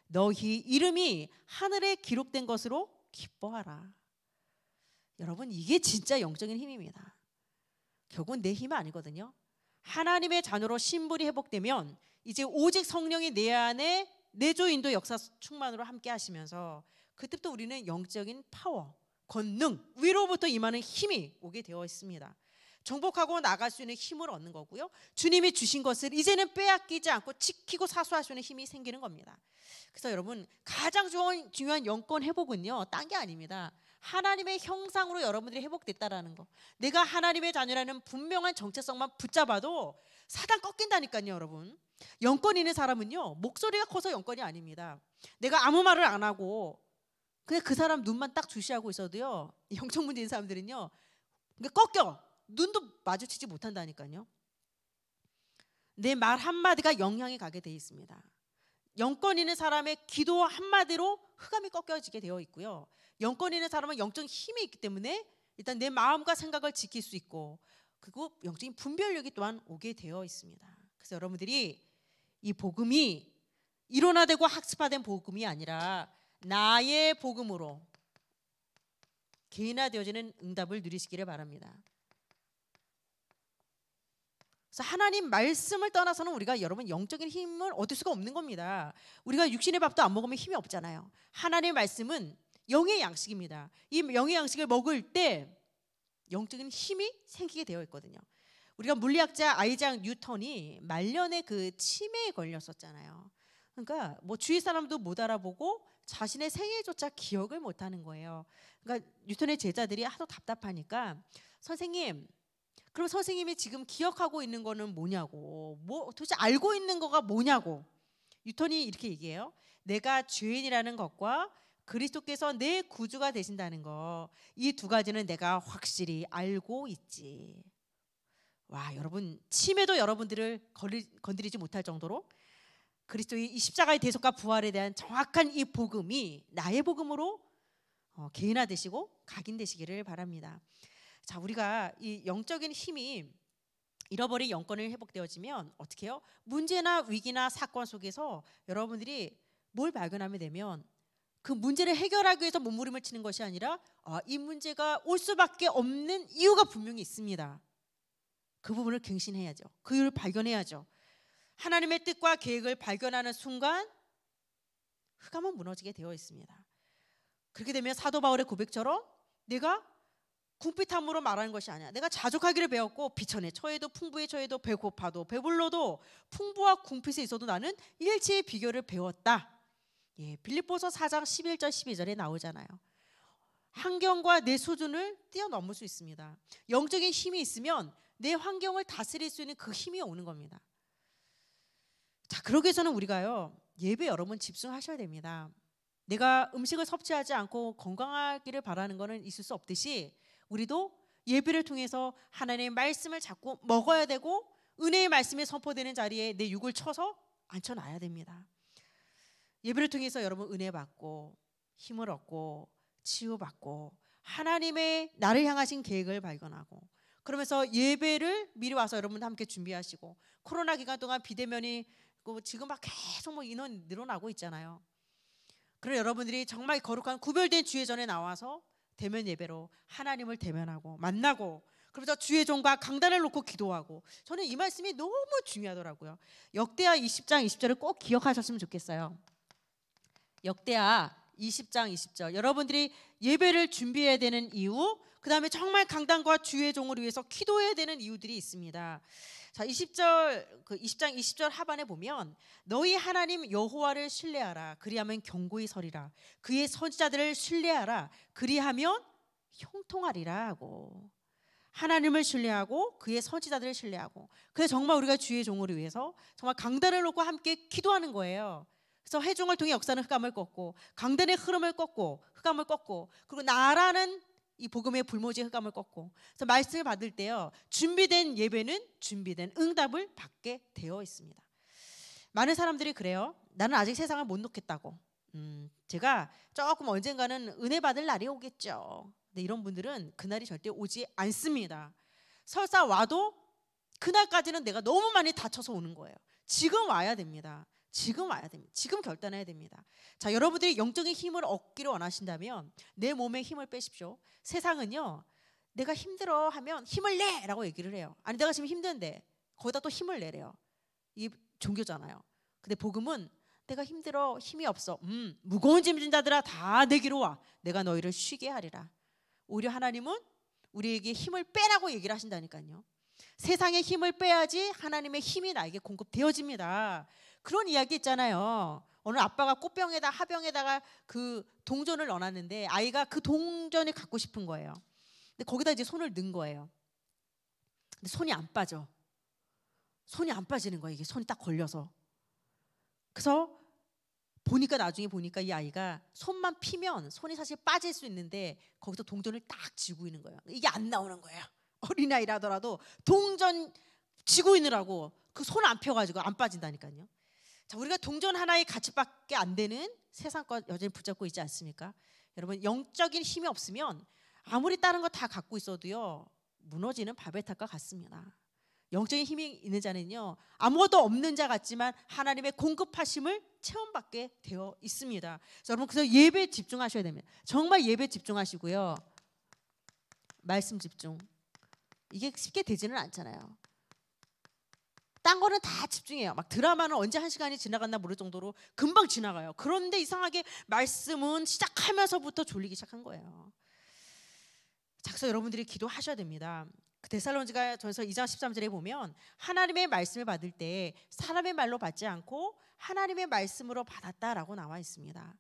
너희 이름이 하늘에 기록된 것으로 기뻐하라. 여러분 이게 진짜 영적인 힘입니다. 결국은 내 힘은 아니거든요. 하나님의 자녀로 신분이 회복되면 이제 오직 성령이 내 안에 내조인도 역사 충만으로 함께 하시면서 그때부터 우리는 영적인 파워, 권능, 위로부터 임하는 힘이 오게 되어 있습니다. 정복하고 나갈 수 있는 힘을 얻는 거고요. 주님이 주신 것을 이제는 빼앗기지 않고 지키고 사수할 수 있는 힘이 생기는 겁니다. 그래서 여러분 가장 중요한 영권 회복은요. 딴 게 아닙니다. 하나님의 형상으로 여러분들이 회복됐다라는 거. 내가 하나님의 자녀라는 분명한 정체성만 붙잡아도 사단 꺾인다니까요, 여러분. 영권 있는 사람은요. 목소리가 커서 영권이 아닙니다. 내가 아무 말을 안 하고 그데그 사람 눈만 딱 주시하고 있어도요. 영적 문제인 사람들은요. 그니까 꺾여. 눈도 마주치지 못한다니까요. 내 말 한마디가 영향이 가게 돼 있습니다. 영권 있는 사람의 기도 한마디로 흑암이 꺾여지게 되어 있고요. 영권 있는 사람은 영적 힘이 있기 때문에 일단 내 마음과 생각을 지킬 수 있고 그리고 영적인 분별력이 또한 오게 되어 있습니다. 그래서 여러분들이 이 복음이 일원화되고 학습화된 복음이 아니라 나의 복음으로 개인화되어지는 응답을 누리시기를 바랍니다. 그래서 하나님 말씀을 떠나서는 우리가 여러분 영적인 힘을 얻을 수가 없는 겁니다. 우리가 육신의 밥도 안 먹으면 힘이 없잖아요. 하나님의 말씀은 영의 양식입니다. 이 영의 양식을 먹을 때 영적인 힘이 생기게 되어 있거든요. 우리가 물리학자 아이작 뉴턴이 말년에 그 치매에 걸렸었잖아요. 그러니까 뭐 주위 사람도 못 알아보고 자신의 생애조차 기억을 못하는 거예요. 그러니까 뉴턴의 제자들이 하도 답답하니까 선생님 그럼 선생님이 지금 기억하고 있는 거는 뭐냐고 뭐 도대체 알고 있는 거가 뭐냐고 뉴턴이 이렇게 얘기해요. 내가 죄인이라는 것과 그리스도께서 내 구주가 되신다는 거이두 가지는 내가 확실히 알고 있지. 와 여러분 치매도 여러분들을 건드리지 못할 정도로 그리스도의 이 십자가의 대속과 부활에 대한 정확한 이 복음이 나의 복음으로 어, 개인화되시고 각인되시기를 바랍니다. 자, 우리가 이 영적인 힘이 잃어버린 영권을 회복되어지면 어떻게 해요? 문제나 위기나 사건 속에서 여러분들이 뭘 발견하게 되면 그 문제를 해결하기 위해서 몸부림을 치는 것이 아니라 아, 이 문제가 올 수밖에 없는 이유가 분명히 있습니다. 그 부분을 갱신해야죠. 그 이유를 발견해야죠. 하나님의 뜻과 계획을 발견하는 순간 흑암은 무너지게 되어 있습니다. 그렇게 되면 사도 바울의 고백처럼 내가 궁핍함으로 말하는 것이 아니야. 내가 자족하기를 배웠고 비천에 처해도 풍부에 처해도 배고파도 배불러도 풍부와 궁핍에 있어도 나는 일체의 비교를 배웠다. 예, 빌립보서 4장 11절 12절에 나오잖아요. 환경과 내 수준을 뛰어넘을 수 있습니다. 영적인 힘이 있으면 내 환경을 다스릴 수 있는 그 힘이 오는 겁니다. 자, 그러기 위해서는 우리가요. 예배 여러 분 집중하셔야 됩니다. 내가 음식을 섭취하지 않고 건강하기를 바라는 것은 있을 수 없듯이 우리도 예배를 통해서 하나님의 말씀을 자꾸 먹어야 되고 은혜의 말씀이 선포되는 자리에 내 육을 쳐서 앉혀놔야 됩니다. 예배를 통해서 여러분 은혜 받고 힘을 얻고 치유받고 하나님의 나를 향하신 계획을 발견하고 그러면서 예배를 미리 와서 여러분 함께 준비하시고 코로나 기간 동안 비대면이 지금 막 계속 뭐 인원 늘어나고 있잖아요. 그리 여러분들이 정말 거룩한 구별된 주의 전에 나와서 대면 예배로 하나님을 대면하고 만나고 그러면서 주의 종과 강단을 놓고 기도하고 저는 이 말씀이 너무 중요하더라고요. 역대하 20장 20절을 꼭 기억하셨으면 좋겠어요. 역대하 20장 20절. 여러분들이 예배를 준비해야 되는 이유, 그다음에 정말 강단과 주의 종을 위해서 기도해야 되는 이유들이 있습니다. 자, 20절 그 20장 20절 하반에 보면 너희 하나님 여호와를 신뢰하라 그리하면 경고히 서리라 그의 선지자들을 신뢰하라 그리하면 형통하리라 하고 하나님을 신뢰하고 그의 선지자들을 신뢰하고 그래서 정말 우리가 주의 종을 위해서 정말 강단을 놓고 함께 기도하는 거예요. 그래서 회중을 통해 역사는 흑암을 꺾고 강단의 흐름을 꺾고 흑암을 꺾고 그리고 나라는 이 복음의 불모지 흑암을 꺾고 그래서 말씀을 받을 때요 준비된 예배는 준비된 응답을 받게 되어 있습니다. 많은 사람들이 그래요. 나는 아직 세상을 못 놓겠다고. 음, 제가 조금 언젠가는 은혜 받을 날이 오겠죠. 근데 이런 분들은 그날이 절대 오지 않습니다. 설사 와도 그날까지는 내가 너무 많이 다쳐서 오는 거예요. 지금 와야 됩니다. 지금 와야 됩니다. 지금 결단해야 됩니다. 자, 여러분들이 영적인 힘을 얻기를 원하신다면 내 몸에 힘을 빼십시오. 세상은요. 내가 힘들어 하면 힘을 내라고 얘기를 해요. 아니 내가 지금 힘든데 거기다 또 힘을 내래요. 이 종교잖아요. 근데 복음은 내가 힘들어 힘이 없어. 음, 무거운 짐진 자들아 다 내기로 와. 내가 너희를 쉬게 하리라. 오히려 하나님은 우리에게 힘을 빼라고 얘기를 하신다니까요. 세상의 힘을 빼야지 하나님의 힘이 나에게 공급되어집니다. 그런 이야기 있잖아요. 오늘 아빠가 꽃병에다 하병에다가 그 동전을 넣어놨는데 아이가 그 동전을 갖고 싶은 거예요. 근데 거기다 이제 손을 넣은 거예요. 근데 손이 안 빠져. 손이 안 빠지는 거예요. 이게 손이 딱 걸려서. 그래서 보니까 나중에 보니까 이 아이가 손만 피면 손이 사실 빠질 수 있는데 거기서 동전을 딱 쥐고 있는 거예요. 이게 안 나오는 거예요. [laughs] 어린아이라더라도 동전 쥐고 있느라고 그 손 안 펴가지고 안 빠진다니까요. 자, 우리가 동전 하나의 가치밖에 안 되는 세상 것 여전히 붙잡고 있지 않습니까? 여러분 영적인 힘이 없으면 아무리 다른 거 다 갖고 있어도요 무너지는 바벨탑과 같습니다. 영적인 힘이 있는 자는요 아무것도 없는 자 같지만 하나님의 공급하심을 체험받게 되어 있습니다. 그래서 여러분 그래서 예배 집중하셔야 됩니다. 정말 예배 집중하시고요 말씀 집중 이게 쉽게 되지는 않잖아요. 딴 거는 다 집중해요. 막 드라마는 언제 한 시간이 지나갔나 모를 정도로 금방 지나가요. 그런데 이상하게 말씀은 시작하면서부터 졸리기 시작한 거예요. 작서 여러분들이 기도하셔야 됩니다. 그 데살로니가 전서 2장 13절에 보면 하나님의 말씀을 받을 때 사람의 말로 받지 않고 하나님의 말씀으로 받았다라고 나와 있습니다.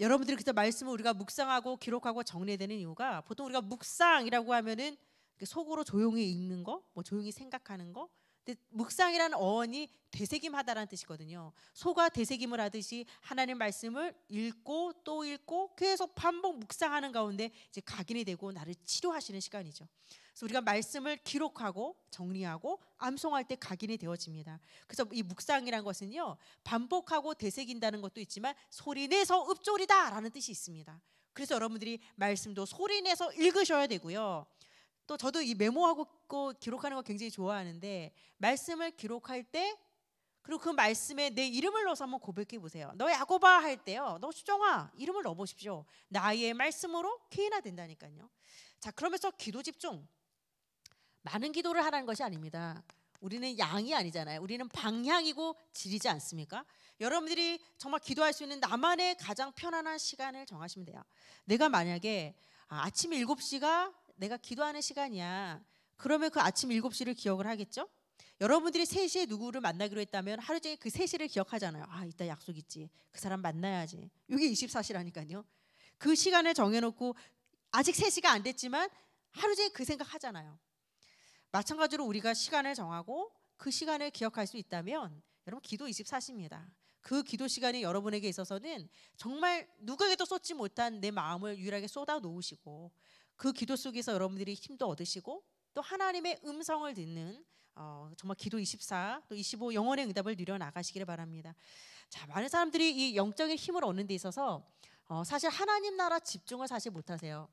여러분들이 그때 말씀을 우리가 묵상하고 기록하고 정리되는 이유가 보통 우리가 묵상이라고 하면은 그 속으로 조용히 읽는 거, 뭐 조용히 생각하는 거. 근데 묵상이라는 어원이 되새김하다라는 뜻이거든요. 소가 되새김을 하듯이 하나님 말씀을 읽고 또 읽고 계속 반복 묵상하는 가운데 이제 각인이 되고 나를 치료하시는 시간이죠. 그래서 우리가 말씀을 기록하고 정리하고 암송할 때 각인이 되어집니다. 그래서 이 묵상이라는 것은요. 반복하고 되새긴다는 것도 있지만 소리 내서 읊조리다라는 뜻이 있습니다. 그래서 여러분들이 말씀도 소리 내서 읽으셔야 되고요. 또 저도 이 메모하고 기록하는 거 굉장히 좋아하는데 말씀을 기록할 때 그리고 그 말씀에 내 이름을 넣어서 한번 고백해 보세요. 너 야고바 할 때요. 너 수정아 이름을 넣어 보십시오. 나의 말씀으로 케이나 된다니까요. 자, 그러면서 기도 집중. 많은 기도를 하라는 것이 아닙니다. 우리는 양이 아니잖아요. 우리는 방향이고 질이지 않습니까? 여러분들이 정말 기도할 수 있는 나만의 가장 편안한 시간을 정하시면 돼요. 내가 만약에 아, 아침 7시가 내가 기도하는 시간이야. 그러면 그 아침 7시를 기억을 하겠죠? 여러분들이 3시에 누구를 만나기로 했다면 하루 종일 그 3시를 기억하잖아요. 아, 이따 약속 있지. 그 사람 만나야지. 이게 24시라니까요. 그 시간을 정해놓고 아직 3시가 안 됐지만 하루 종일 그 생각 하잖아요. 마찬가지로 우리가 시간을 정하고 그 시간을 기억할 수 있다면 여러분 기도 24시입니다. 그 기도 시간이 여러분에게 있어서는 정말 누구에게도 쏟지 못한 내 마음을 유일하게 쏟아 놓으시고 그 기도 속에서 여러분들이 힘도 얻으시고 또 하나님의 음성을 듣는 어, 정말 기도 24, 또25 영원의 응답을 누려 나가시기를 바랍니다. 자, 많은 사람들이 이 영적인 힘을 얻는 데 있어서 어, 사실 하나님 나라 집중을 사실 못 하세요.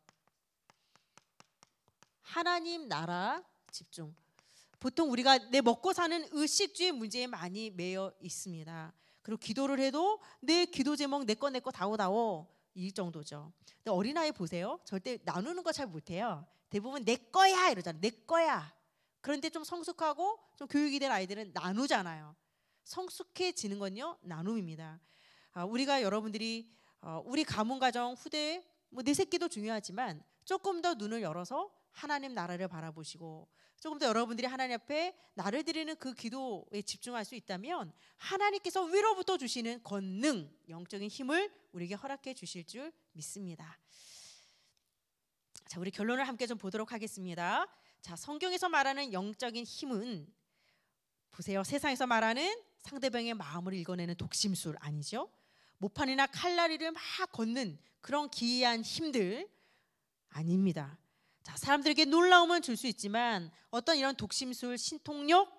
하나님 나라 집중. 보통 우리가 내 먹고 사는 의식주의 문제에 많이 매여 있습니다. 그리고 기도를 해도 내 기도 제목 내 거 내 거 다오다오 이 정도죠. 근데 어린아이 보세요. 절대 나누는 거 잘 못해요. 대부분 내 거야 이러잖아요. 내 거야. 그런데 좀 성숙하고 좀 교육이 된 아이들은 나누잖아요. 성숙해지는 건요 나눔입니다. 아, 우리가 여러분들이 어, 우리 가문 가정 후대 뭐 내 새끼도 중요하지만 조금 더 눈을 열어서 하나님 나라를 바라보시고 조금 더 여러분들이 하나님 앞에 나를 드리는 그 기도에 집중할 수 있다면 하나님께서 위로부터 주시는 권능, 영적인 힘을 우리에게 허락해 주실 줄 믿습니다. 자, 우리 결론을 함께 좀 보도록 하겠습니다. 자, 성경에서 말하는 영적인 힘은 보세요. 세상에서 말하는 상대방의 마음을 읽어내는 독심술 아니죠? 모판이나 칼날이를 막 걷는 그런 기이한 힘들 아닙니다. 자, 사람들에게 놀라움을 줄수 있지만 어떤 이런 독심술, 신통력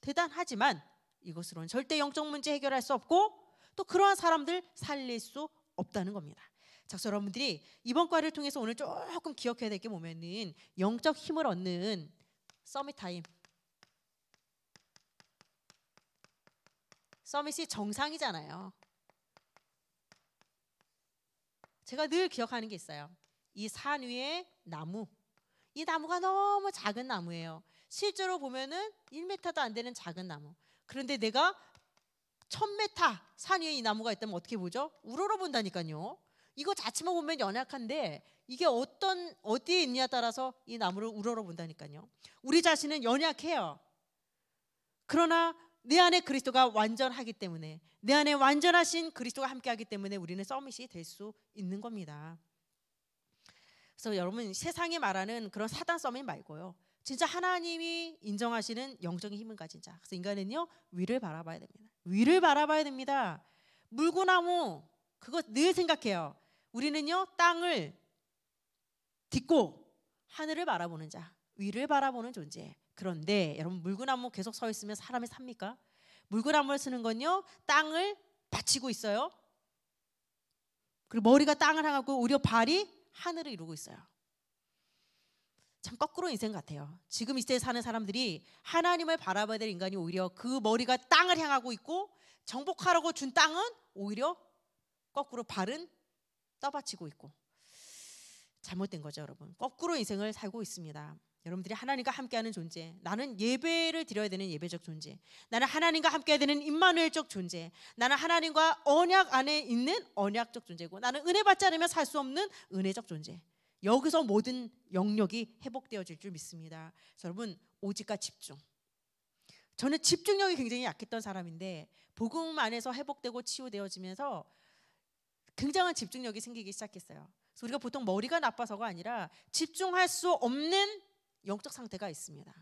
대단하지만 이것으로는 절대 영적 문제 해결할 수 없고 또 그러한 사람들 살릴 수 없다는 겁니다. 자, 여러분들이 이번 과를 통해서 오늘 조금 기억해야 될 게 뭐면은 영적 힘을 얻는 서밋 타임. 서밋이 정상이잖아요. 제가 늘 기억하는 게 있어요. 이산 위에 나무. 이 나무가 너무 작은 나무예요. 실제로 보면은 1m도 안 되는 작은 나무. 그런데 내가 1000m 산 위에 이 나무가 있다면 어떻게 보죠? 우러러 본다니까요. 이거 자체만 보면 연약한데 이게 어떤 어디에 있냐에 따라서 이 나무를 우러러 본다니까요. 우리 자신은 연약해요. 그러나 내 안에 그리스도가 완전하기 때문에 내 안에 완전하신 그리스도가 함께하기 때문에 우리는 서밋이 될 수 있는 겁니다. 그래서 여러분 세상이 말하는 그런 사단 썸이 말고요. 진짜 하나님이 인정하시는 영적인 힘을 가진 자. 그래서 인간은요 위를 바라봐야 됩니다. 위를 바라봐야 됩니다. 물구나무 그거 늘 생각해요. 우리는요 땅을 딛고 하늘을 바라보는 자, 위를 바라보는 존재. 그런데 여러분 물구나무 계속 서 있으면 사람이 삽니까? 물구나무를 쓰는 건요 땅을 받치고 있어요. 그리고 머리가 땅을 향하고 오히려 발이 하늘을 이루고 있어요. 참 거꾸로 인생 같아요. 지금 이 시대에 사는 사람들이 하나님을 바라봐야 될 인간이 오히려 그 머리가 땅을 향하고 있고 정복하라고 준 땅은 오히려 거꾸로 발은 떠받치고 있고 잘못된 거죠, 여러분. 거꾸로 인생을 살고 있습니다. 여러분들이 하나님과 함께하는 존재, 나는 예배를 드려야 되는 예배적 존재, 나는 하나님과 함께해야 되는 임마누엘적 존재, 나는 하나님과 언약 안에 있는 언약적 존재고, 나는 은혜 받지 않으면 살 수 없는 은혜적 존재. 여기서 모든 영역이 회복되어질 줄 믿습니다. 여러분 오직과 집중. 저는 집중력이 굉장히 약했던 사람인데 복음 안에서 회복되고 치유되어지면서 굉장한 집중력이 생기기 시작했어요. 우리가 보통 머리가 나빠서가 아니라 집중할 수 없는 영적 상태가 있습니다.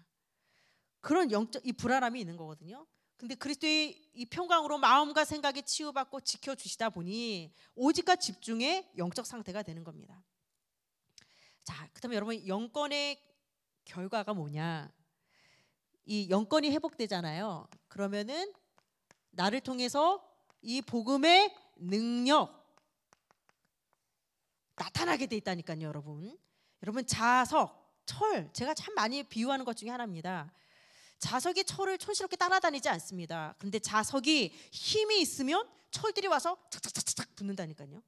그런 영적 이 불안함이 있는 거거든요. 근데 그리스도의 이 평강으로 마음과 생각이 치유받고 지켜 주시다 보니 오직과 집중의 영적 상태가 되는 겁니다. 자, 그다음에 여러분 영권의 결과가 뭐냐? 이 영권이 회복되잖아요. 그러면은 나를 통해서 이 복음의 능력 나타나게 돼 있다니까요, 여러분. 여러분 자석 철, 제가 참 많이 비유하는 것 중에 하나입니다. 자석이 철을 촌스럽게 따라다니지 않습니다. 근데 자석이 힘이 있으면 철들이 와서 착착착착 붙는다니까요.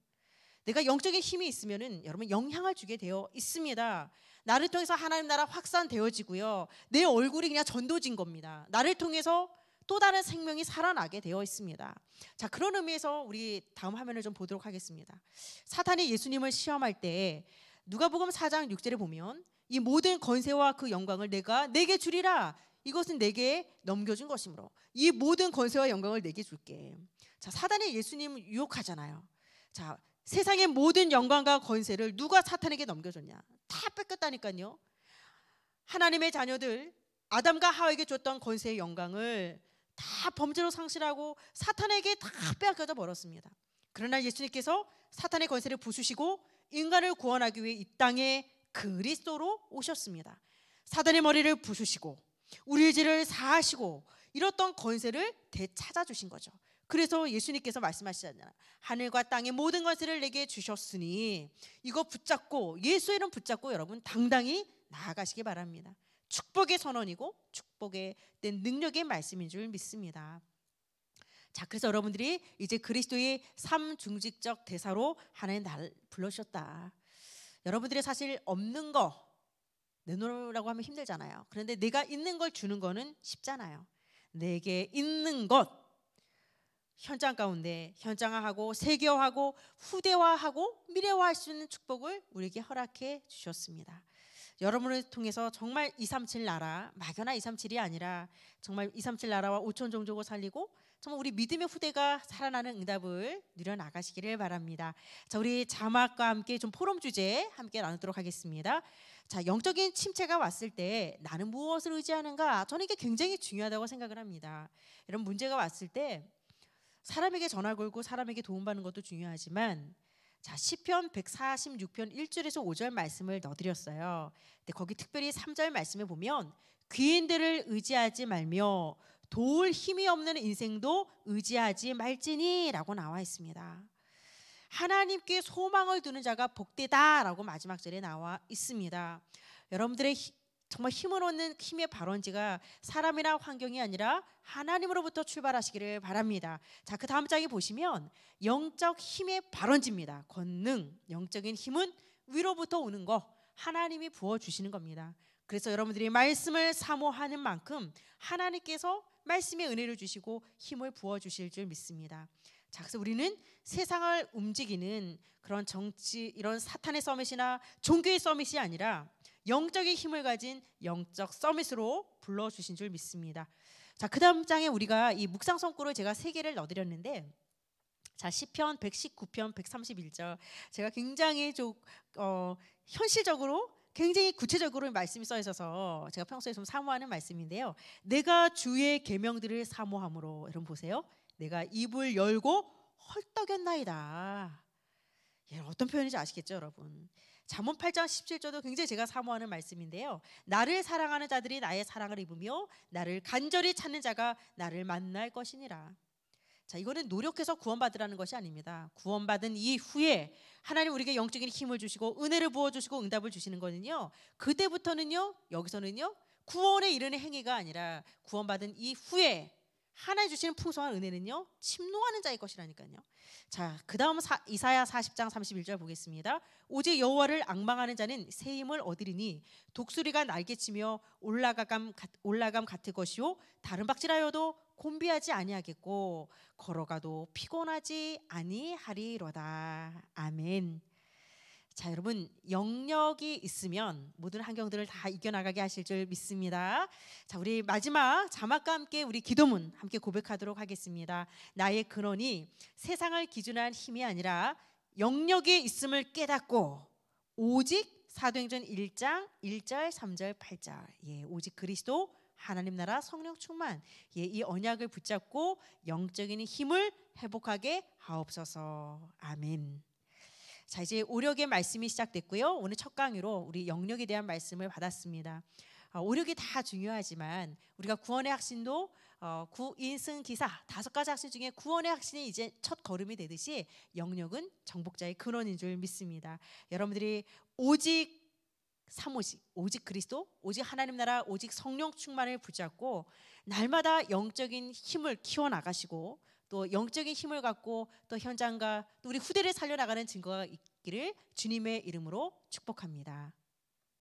내가 영적인 힘이 있으면은 여러분 영향을 주게 되어 있습니다. 나를 통해서 하나님 나라 확산되어지고요. 내 얼굴이 그냥 전도진 겁니다. 나를 통해서 또 다른 생명이 살아나게 되어 있습니다. 자, 그런 의미에서 우리 다음 화면을 좀 보도록 하겠습니다. 사탄이 예수님을 시험할 때 누가복음 4장 6절에 보면 이 모든 건세와 그 영광을 내가 내게 주리라. 이것은 내게 넘겨준 것이므로 이 모든 건세와 영광을 내게 줄게. 자, 사단이 예수님 유혹하잖아요. 자, 세상의 모든 영광과 건세를 누가 사탄에게 넘겨줬냐? 다 뺏겼다니까요. 하나님의 자녀들 아담과 하와에게 줬던 건세의 영광을 다 범죄로 상실하고 사탄에게 다 빼앗겨져 버렸습니다. 그러나 예수님께서 사탄의 권세를 부수시고 인간을 구원하기 위해 이 땅에 그리스도로 오셨습니다. 사단의 머리를 부수시고 우리 죄를 사하시고 이렇던 권세를 되찾아 주신 거죠. 그래서 예수님께서 말씀하시잖아요. 하늘과 땅의 모든 권세 내게 주셨으니 이거 붙잡고 예수 이름 붙잡고 여러분 당당히 나아가시기 바랍니다. 축복의 선언이고 축복의 된 능력의 말씀인 줄 믿습니다. 자, 그래서 여러분들이 이제 그리스도의 삼중직적 대사로 하나님 날불러셨다 여러분들이 사실 없는 거 내놓으라고 하면 힘들잖아요. 그런데 내가 있는 걸 주는 거는 쉽잖아요. 내게 있는 것 현장 가운데 현장화하고 세계화하고 후대화하고 미래화할 수 있는 축복을 우리에게 허락해 주셨습니다. 여러분을 통해서 정말 237 나라 막연한 237이 아니라 정말 237 나라와 5천 종족을 살리고 정말 우리 믿음의 후대가 살아나는 응답을 늘려나가시기를 바랍니다. 자, 우리 자막과 함께 좀 포럼 주제 함께 나누도록 하겠습니다. 자, 영적인 침체가 왔을 때 나는 무엇을 의지하는가? 저는 이게 굉장히 중요하다고 생각을 합니다. 이런 문제가 왔을 때 사람에게 전화 걸고 사람에게 도움받는 것도 중요하지만 자, 시편 146편 1절에서 5절 말씀을 넣어 드렸어요. 근데 거기 특별히 3절 말씀에 보면 귀인들을 의지하지 말며 도울 힘이 없는 인생도 의지하지 말지니라고 나와 있습니다. 하나님께 소망을 두는 자가 복되다라고 마지막 절에 나와 있습니다. 여러분들의 히, 정말 힘을 얻는 힘의 발원지가 사람이나 환경이 아니라 하나님으로부터 출발하시기를 바랍니다. 자, 그 다음 장에 보시면 영적 힘의 발원지입니다. 권능, 영적인 힘은 위로부터 오는 거 하나님이 부어 주시는 겁니다. 그래서 여러분들이 말씀을 사모하는 만큼 하나님께서 말씀의 은혜를 주시고 힘을 부어 주실 줄 믿습니다. 자, 그래서 우리는 세상을 움직이는 그런 정치 이런 사탄의 서밋이나 종교의 서밋이 아니라 영적인 힘을 가진 영적 서밋으로 불러 주신 줄 믿습니다. 자, 그다음 장에 우리가 이 묵상 성구를 제가 세 개를 넣어 드렸는데 자, 1편 119편, 131절. 제가 굉장히 좀 어, 현실적으로 굉장히 구체적으로 말씀이 써 있어서 제가 평소에 좀 사모하는 말씀인데요. 내가 주의 계명들을 사모함으로 여러분 보세요. 내가 입을 열고 헐떡였나이다. 예, 어떤 표현인지 아시겠죠, 여러분? 잠언 8장 17절도 굉장히 제가 사모하는 말씀인데요. 나를 사랑하는 자들이 나의 사랑을 입으며 나를 간절히 찾는 자가 나를 만날 것이니라. 자, 이거는 노력해서 구원받으라는 것이 아닙니다. 구원받은 이후에 하나님 우리에게 영적인 힘을 주시고 은혜를 부어 주시고 응답을 주시는 거는요. 그때부터는요. 여기서는요. 구원에 이르는 행위가 아니라 구원받은 이후에 하나님 주시는 풍성한 은혜는요 침노하는 자의 것이라니까요. 자, 그다음 사, 이사야 40장 31절 보겠습니다. 오직 여호와를 악망하는 자는 새 힘을 얻으리니 독수리가 날개치며 올라감 올라감 같은 것이요 다른 박질하여도 곤비하지 아니하겠고 걸어가도 피곤하지 아니하리로다. 아멘. 자, 여러분 영역이 있으면 모든 환경들을 다 이겨나가게 하실 줄 믿습니다. 자, 우리 마지막 자막과 함께 우리 기도문 함께 고백하도록 하겠습니다. 나의 근원이 세상을 기준한 힘이 아니라 영역이 있음을 깨닫고 오직 사도행전 1장 1절 3절 8절 예 오직 그리스도 하나님 나라 성령 충만 예, 이 언약을 붙잡고 영적인 힘을 회복하게 하옵소서 아멘. 자 이제 오력의 말씀이 시작됐고요. 오늘 첫 강의로 우리 영력에 대한 말씀을 받았습니다. 아, 오력이 다 중요하지만 우리가 구원의 확신도 어, 구인승 기사 다섯 가지 확신 중에 구원의 확신이 이제 첫 걸음이 되듯이 영력은 정복자의 근원인 줄 믿습니다. 여러분들이 오직 사모직 오직 그리스도 오직 하나님 나라 오직 성령 충만을 붙잡고 날마다 영적인 힘을 키워 나가시고 또 영적인 힘을 갖고 또 현장과 또 우리 후대를 살려 나가는 증거가 있기를 주님의 이름으로 축복합니다.